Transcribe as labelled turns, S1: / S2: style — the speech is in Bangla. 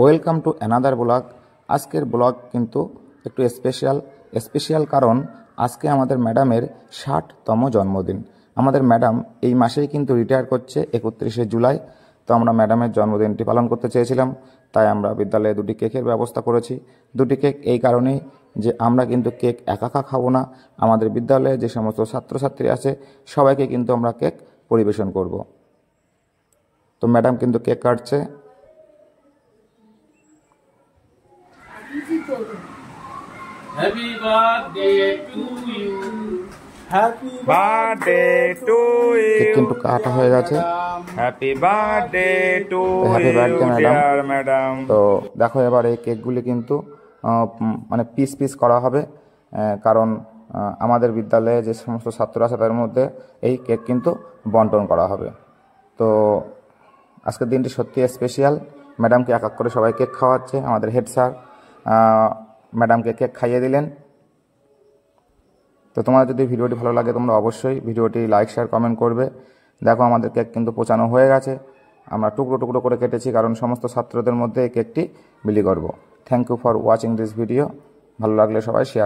S1: ওয়েলকাম টু অ্যানাদার ব্লগ আজকের ব্লগ কিন্তু একটু স্পেশাল স্পেশাল কারণ আজকে আমাদের ম্যাডামের ষাটতম জন্মদিন আমাদের ম্যাডাম এই মাসেই কিন্তু রিটায়ার করছে একত্রিশে জুলাই তো আমরা ম্যাডামের জন্মদিনটি পালন করতে চেয়েছিলাম তাই আমরা বিদ্যালয়ে দুটি কেকের ব্যবস্থা করেছি দুটি কেক এই কারণেই যে আমরা কিন্তু কেক একা একা খাবো না আমাদের বিদ্যালয়ে যে সমস্ত ছাত্রছাত্রী আছে সবাইকে কিন্তু আমরা কেক পরিবেশন করব তো ম্যাডাম কিন্তু কেক কাটছে
S2: তো দেখো
S1: এবার এই কেকগুলি কিন্তু মানে পিস পিস করা হবে কারণ আমাদের বিদ্যালয়ে যে সমস্ত ছাত্র আছে তাদের মধ্যে এই কেক কিন্তু বন্টন করা হবে তো আজকের দিনটি সত্যি স্পেশাল ম্যাডামকে এক এক করে সবাই কেক খাওয়াচ্ছে আমাদের হেড স্যার ম্যাডামকে কেক খাইয়ে দিলেন তো তোমার যদি ভিডিওটি ভালো লাগে তোমরা অবশ্যই ভিডিওটি লাইক শেয়ার কমেন্ট করবে দেখো আমাদের কেক কিন্তু পচানো হয়ে গেছে আমরা টুকরো টুকরো করে কেটেছি কারণ সমস্ত ছাত্রদের মধ্যে এই কেকটি বিলি করবো thank you for watching this video ভালো লাগলে সবাই শেয়ার